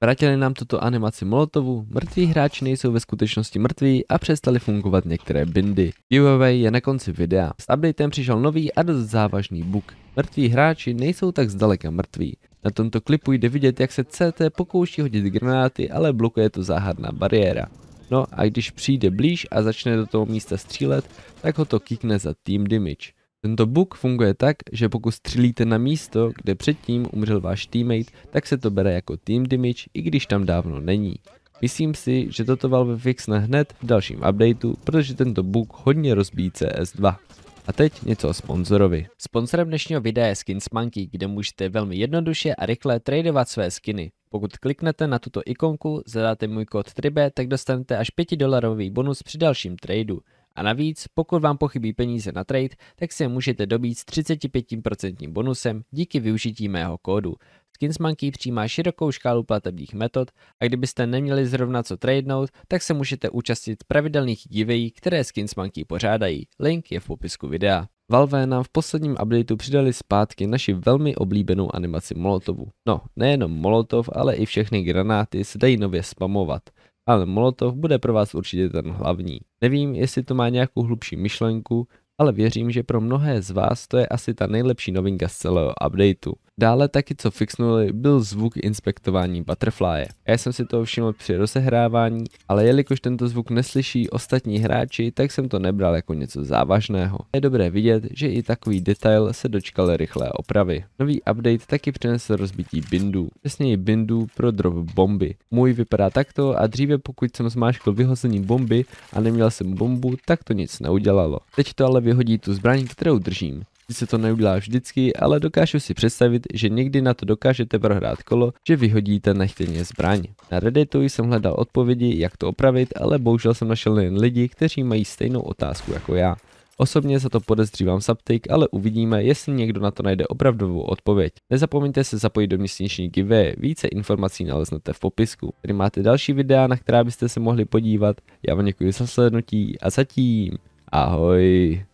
Vrátili nám tuto animaci Molotovu, mrtví hráči nejsou ve skutečnosti mrtví a přestali fungovat některé bindy. Giveaway je na konci videa. S updatem přišel nový a dost závažný bug. Mrtví hráči nejsou tak zdaleka mrtví. Na tomto klipu jde vidět, jak se CT pokouší hodit granáty, ale blokuje to záhadná bariéra. No a když přijde blíž a začne do toho místa střílet, tak ho to kikne za team damage. Tento bug funguje tak, že pokud střílíte na místo, kde předtím umřel váš teammate, tak se to bere jako team damage, i když tam dávno není. Myslím si, že toto Valve fixne hned v dalším updateu, protože tento bug hodně rozbíjí CS2. A teď něco o sponzorovi. Sponzorem dnešního videa je Skins Monkey, kde můžete velmi jednoduše a rychle tradovat své skiny. Pokud kliknete na tuto ikonku, zadáte můj kód TRIBE, tak dostanete až 5 dolarový bonus při dalším tradu. A navíc, pokud vám pochybí peníze na trade, tak se můžete dobít s 35% bonusem díky využití mého kódu. Skinsmonkey přijímá širokou škálu platebních metod a kdybyste neměli zrovna co tradenout, tak se můžete účastnit pravidelných giveaway, které Skinsmonkey pořádají. Link je v popisku videa. Valve nám v posledním updateu přidali zpátky naši velmi oblíbenou animaci Molotovu. No, nejenom Molotov, ale i všechny granáty se dají nově spamovat ale Molotov bude pro vás určitě ten hlavní. Nevím, jestli to má nějakou hlubší myšlenku, ale věřím, že pro mnohé z vás to je asi ta nejlepší novinka z celého updateu. Dále taky co fixnuli byl zvuk inspektování Butterfly. Já jsem si to všiml při rozehrávání, ale jelikož tento zvuk neslyší ostatní hráči, tak jsem to nebral jako něco závažného. Je dobré vidět, že i takový detail se dočkal rychlé opravy. Nový update taky přinesl rozbití bindů, přesněji bindů pro drop bomby. Můj vypadá takto a dříve pokud jsem zmáškl vyhození bomby a neměl jsem bombu, tak to nic neudělalo. Teď to ale vyhodí tu zbraň, kterou držím se to neudělá vždycky, ale dokážu si představit, že někdy na to dokážete prohrát kolo, že vyhodíte nechtěně zbraň. Na Redditu jsem hledal odpovědi, jak to opravit, ale bohužel jsem našel jen lidi, kteří mají stejnou otázku jako já. Osobně za to podezřívám Saptik, ale uvidíme, jestli někdo na to najde opravdovou odpověď. Nezapomeňte se zapojit do měsíční giveaway, více informací naleznete v popisku. Tady máte další videa, na která byste se mohli podívat. Já vám děkuji za slednutí a zatím, ahoj.